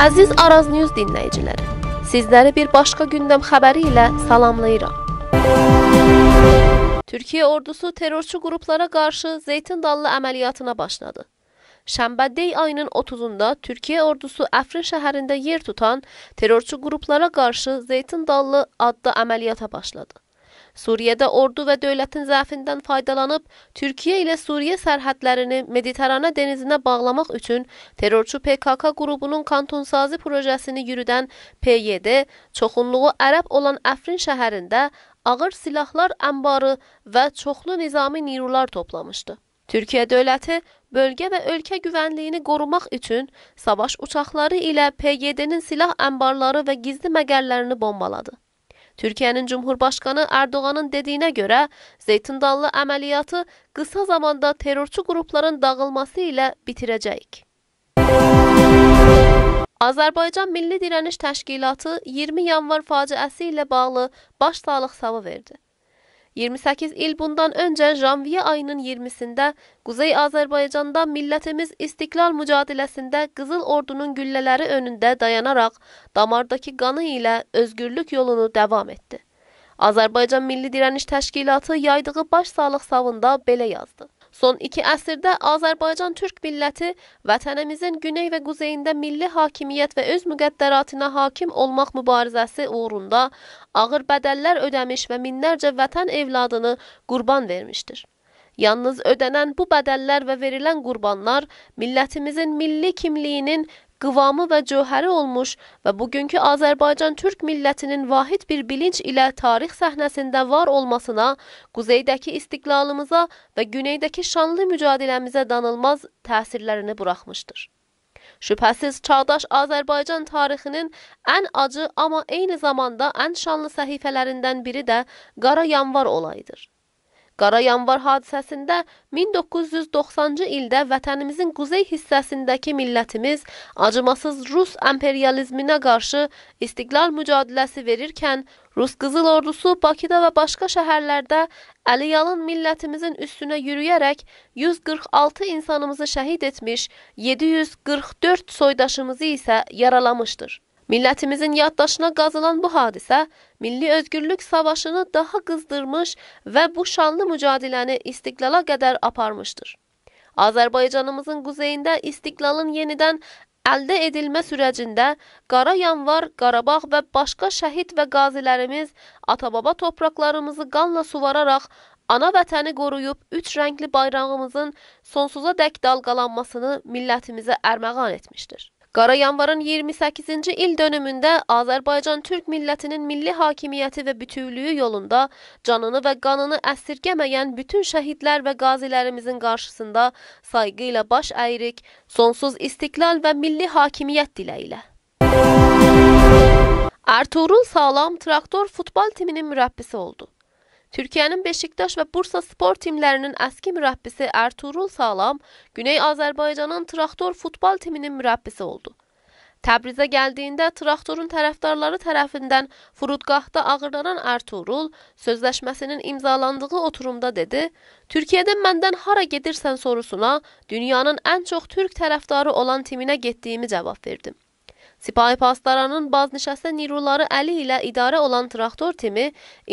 Əziz Araz News dinləyiciləri, sizləri bir başqa gündəm xəbəri ilə salamlayıram. Türkiyə ordusu terrorçu qruplara qarşı Zeytin Dallı əməliyyatına başladı. Şənbədey ayının 30-da Türkiyə ordusu Əfrin şəhərində yer tutan terrorçu qruplara qarşı Zeytin Dallı adlı əməliyyata başladı. Suriyədə ordu və dövlətin zəfindən faydalanıb, Türkiyə ilə Suriyə sərhədlərini Mediterana dənizinə bağlamaq üçün terrorçu PKK qrubunun kantonsazi projəsini yürüdən PYD, çoxunluğu ərəb olan Əfrin şəhərində ağır silahlar əmbarı və çoxlu nizami nirular toplamışdı. Türkiyə dövləti bölgə və ölkə güvənliyini qorumaq üçün savaş uçaqları ilə PYD-nin silah əmbarları və gizli məqərlərini bombaladı. Türkiye'nin Cumhurbaşkanı Erdoğan'ın dediğine göre Zeytindallı əməliyyatı qısa zamanda terörçü qrupların dağılması ilə bitirəcəyik. Azərbaycan Milli Dirəniş Təşkilatı 20 yanvar faciəsi ilə bağlı baş sağlıq savı verdi. 28 il bundan öncə janviye ayının 20-sində Quzey Azərbaycanda millətimiz istiqlal mücadiləsində Qızıl Ordunun güllələri önündə dayanaraq damardakı qanı ilə özgürlük yolunu davam etdi. Azərbaycan Milli Dirəniş Təşkilatı yaydığı başsağlıq savında belə yazdı. Son iki əsrdə Azərbaycan Türk milləti vətənimizin güney və quzeyində milli hakimiyyət və öz müqəddəratına hakim olmaq mübarizəsi uğrunda ağır bədəllər ödəmiş və minlərcə vətən evladını qurban vermişdir. Yalnız ödənən bu bədəllər və verilən qurbanlar millətimizin milli kimliyinin qıvamı və cövhəri olmuş və bugünkü Azərbaycan Türk millətinin vahid bir bilinç ilə tarix səhnəsində var olmasına, quzeydəki istiqlalımıza və güneydəki şanlı mücadiləmizə danılmaz təsirlərini buraxmışdır. Şübhəsiz çağdaş Azərbaycan tarixinin ən acı, amma eyni zamanda ən şanlı səhifələrindən biri də Qara Yanvar olayıdır. Qara yanvar hadisəsində 1990-cı ildə vətənimizin quzey hissəsindəki millətimiz acımasız Rus əmperyalizminə qarşı istiqlal mücadiləsi verirkən, Rus Qızıl Ordusu Bakıda və başqa şəhərlərdə Əliyalın millətimizin üstünə yürüyərək 146 insanımızı şəhid etmiş, 744 soydaşımızı isə yaralamışdır. Millətimizin yaddaşına qazılan bu hadisə milli özgürlük savaşını daha qızdırmış və bu şanlı mücadiləni istiqlala qədər aparmışdır. Azərbaycanımızın quzeyində istiqlalın yenidən əldə edilmə sürəcində Qara Yanvar, Qarabağ və başqa şəhid və qazilərimiz atababa torpaqlarımızı qanla suvararaq ana vətəni qoruyub üç rəngli bayrağımızın sonsuza dək dalqalanmasını millətimizə ərməğan etmişdir. Qarayanvarın 28-ci il dönümündə Azərbaycan Türk millətinin milli hakimiyyəti və bütövlüyü yolunda canını və qanını əsirgəməyən bütün şəhidlər və qazilərimizin qarşısında sayğı ilə baş əyirik, sonsuz istiqlal və milli hakimiyyət diləyilə. Ertuğrul Sağlam traktor futbol timinin mürəbbisi oldu. Türkiyənin Beşiktaş və Bursa spor timlərinin əski mürəbbisi Ərturul Sağlam Güney Azərbaycanın Traktor futbol timinin mürəbbisi oldu. Təbrizə gəldiyində Traktorun tərəfdarları tərəfindən Furudqahda ağırlanan Ərturul sözləşməsinin imzalandığı oturumda dedi, Türkiyədə məndən hara gedirsən sorusuna dünyanın ən çox türk tərəfdarı olan timinə getdiyimi cavab verdim. Sipahi Pastaranın baz nişəstə niruları əli ilə idarə olan traktor timi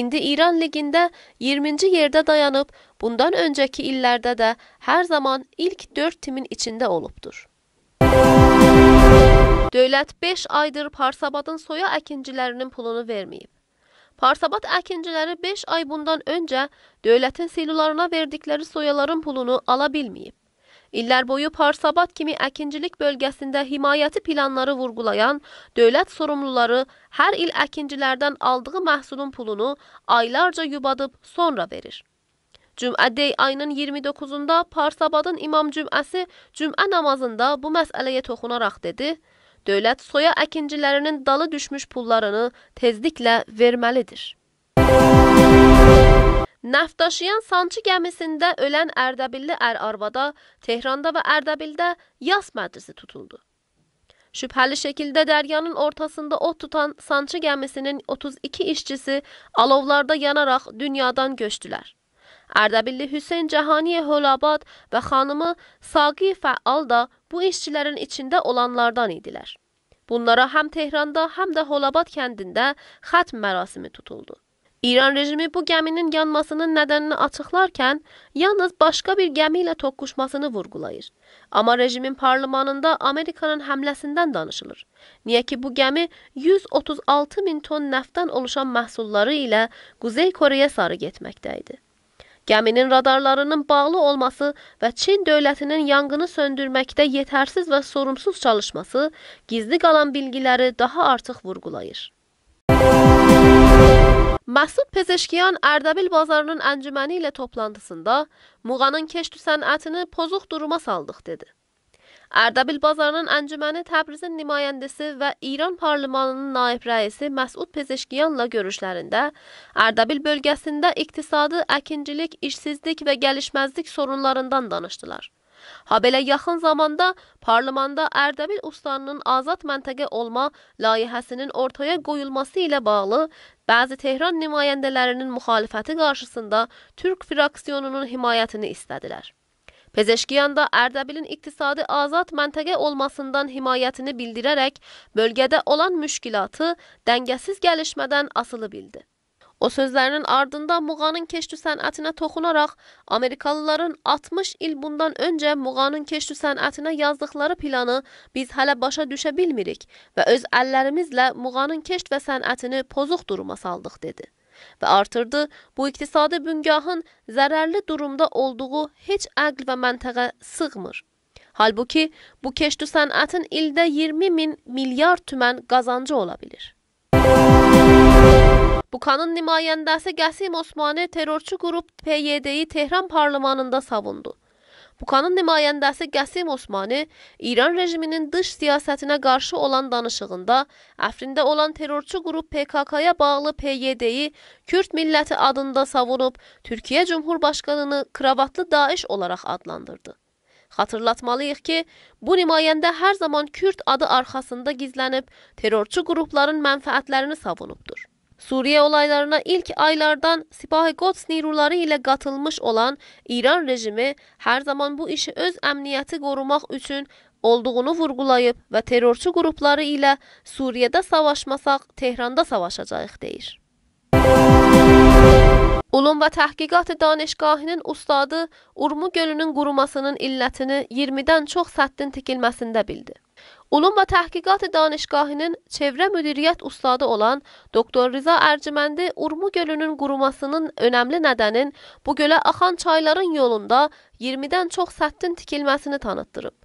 indi İran ligində 20-ci yerdə dayanıb, bundan öncəki illərdə də hər zaman ilk 4 timin içində olubdur. Dövlət 5 aydır Parsabadın soya əkincilərinin pulunu verməyib. Parsabat əkinciləri 5 ay bundan öncə dövlətin silularına verdikləri soyaların pulunu ala bilməyib illər boyu Parsabat kimi əkincilik bölgəsində himayəti planları vurğulayan dövlət sorumluları hər il əkincilərdən aldığı məhsulun pulunu aylarca yubadıb sonra verir. Cümədey ayının 29-da Parsabadın İmam Cüməsi cümə namazında bu məsələyə toxunaraq dedi, dövlət soya əkincilərinin dalı düşmüş pullarını tezliklə verməlidir. Müzik Nəft daşıyan Sançı gəmisində ölən Ərdəbilli ər-arvada Tehranda və Ərdəbildə yas məclisi tutuldu. Şübhəli şəkildə dəryanın ortasında ot tutan Sançı gəmisinin 32 işçisi alovlarda yanaraq dünyadan göçdülər. Ərdəbilli Hüseyn Cəhaniyə Holabad və xanımı Saqi Fəal da bu işçilərin içində olanlardan idilər. Bunlara həm Tehranda, həm də Holabad kəndində xətm mərasimi tutuldu. İran rejimi bu gəminin yanmasının nədənini açıqlarkən, yalnız başqa bir gəmi ilə toqquşmasını vurgulayır. Amma rejimin parlamanında Amerikanın həmləsindən danışılır. Niyə ki, bu gəmi 136 min ton nəftdən oluşan məhsulları ilə Quzey Koreyə sarı getməkdə idi. Gəminin radarlarının bağlı olması və Çin dövlətinin yanğını söndürməkdə yetərsiz və sorumsuz çalışması gizli qalan bilgiləri daha artıq vurgulayır. Müzik Məsud Pezeşkiyan Ərdəbil bazarının əncüməni ilə toplantısında Muğanın keştü sənətini pozuq duruma saldıq dedi. Ərdəbil bazarının əncüməni Təbrizin nümayəndəsi və İran Parlamanının naib rəisi Məsud Pezeşkiyanla görüşlərində Ərdəbil bölgəsində iqtisadi əkincilik, işsizlik və gəlişməzlik sorunlarından danışdılar. Habelə yaxın zamanda parlamenda Ərdəbil ustanının azad məntəqə olma layihəsinin ortaya qoyulması ilə bağlı Bəzi Tehran nümayəndələrinin müxalifəti qarşısında Türk fraksiyonunun himayətini istədilər. Pezeşkiyan da Ərdəbilin iqtisadi azad məntəqə olmasından himayətini bildirərək bölgədə olan müşkilatı dəngəsiz gəlişmədən asılı bildi. O sözlərinin ardından Muğanın keştü sənətinə toxunaraq, Amerikalıların 60 il bundan öncə Muğanın keştü sənətinə yazdıqları planı biz hələ başa düşə bilmirik və öz əllərimizlə Muğanın keşt və sənətini pozuq duruma saldıq, dedi. Və artırdı, bu iqtisadi büngahın zərərli durumda olduğu heç əql və məntəqə sığmır. Halbuki bu keştü sənətin ildə 20 min milyar tümən qazancı ola bilir. Müzik Okan'ın nümayəndəsi Qəsim Osmani terrorçu qrup PYD-yi Tehran parlamanında savundu. Bukanın nümayəndəsi Qəsim Osmani İran rejiminin dış siyasətinə qarşı olan danışığında Əfrində olan terrorçu qrup PKK-ya bağlı PYD-yi Kürt milləti adında savunub, Türkiyə Cumhurbaşqanını kravatlı Daeş olaraq adlandırdı. Xatırlatmalıyıq ki, bu nümayəndə hər zaman Kürt adı arxasında gizlənib, terrorçu qrupların mənfəətlərini savunubdur. Suriye olaylarına ilk aylardan Sipahi Qods niruları ilə qatılmış olan İran rejimi hər zaman bu işi öz əmniyyəti qorumaq üçün olduğunu vurgulayıb və terrorçu qrupları ilə Suriyədə savaşmasaq Tehranda savaşacağıq deyir. Ulum və Təhqiqat Danişgahının ustadı Urmu gölünün qurumasının illətini 20-dən çox səddin tikilməsində bildi. Ulum və Təhqiqat Danışgahının çevre müdiriyyət ustadı olan Doktor Rıza Ercimendi Urmu Gölü'nün qurumasının önəmli nədənin bu gölə axan çayların yolunda 20-dən çox səttin tikilməsini tanıtdırıb.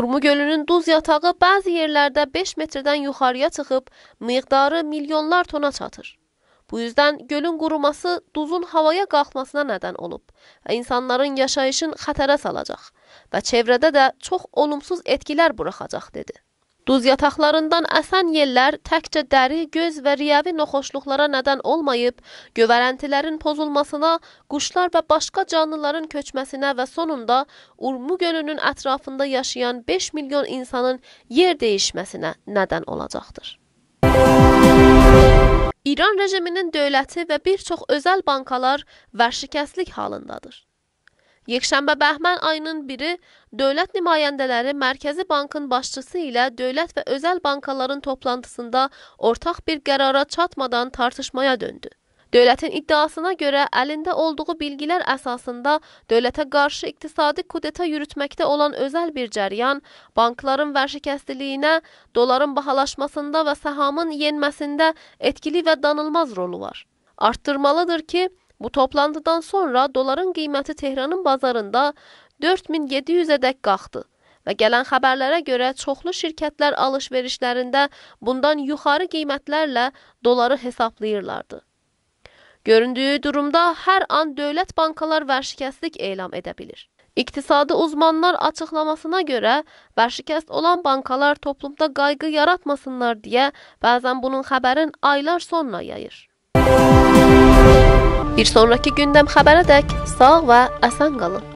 Urmu Gölü'nün duz yatağı bəzi yerlərdə 5 metrdən yuxarıya çıxıb miqdarı milyonlar tona çatır. Bu yüzdən gölün quruması duzun havaya qalxmasına nədən olub və insanların yaşayışın xətərə salacaq və çevrədə də çox olumsuz etkilər buraxacaq, dedi. Duz yataqlarından əsən yellər təkcə dəri, göz və riyəvi noxoşluqlara nədən olmayıb, gövərəntilərin pozulmasına, quşlar və başqa canlıların köçməsinə və sonunda Urmu gölünün ətrafında yaşayan 5 milyon insanın yer dəyişməsinə nədən olacaqdır. Müzik İran rejiminin dövləti və bir çox özəl bankalar vərşikəslik halındadır. Yekşənbə Bəhmən ayının 1-i dövlət nümayəndələri Mərkəzi Bankın başçısı ilə dövlət və özəl bankaların toplantısında ortaq bir qərara çatmadan tartışmaya döndü. Dövlətin iddiasına görə əlində olduğu bilgilər əsasında dövlətə qarşı iqtisadi kudeta yürütməkdə olan özəl bir cəryan bankların vərşikəstiliyinə, doların bahalaşmasında və səhamın yenməsində etkili və danılmaz rolu var. Arttırmalıdır ki, bu toplantıdan sonra doların qiyməti Tehranın bazarında 4700-ə dək qalxdı və gələn xəbərlərə görə çoxlu şirkətlər alış-verişlərində bundan yuxarı qiymətlərlə doları hesablayırlardı. Göründüyü durumda hər an dövlət bankalar vərşikəstlik elam edə bilir. İqtisadi uzmanlar açıqlamasına görə vərşikəst olan bankalar toplumda qayğı yaratmasınlar deyə bəzən bunun xəbərin aylar sonra yayır. Bir sonraki gündəm xəbərə dək sağ və əsən qalın.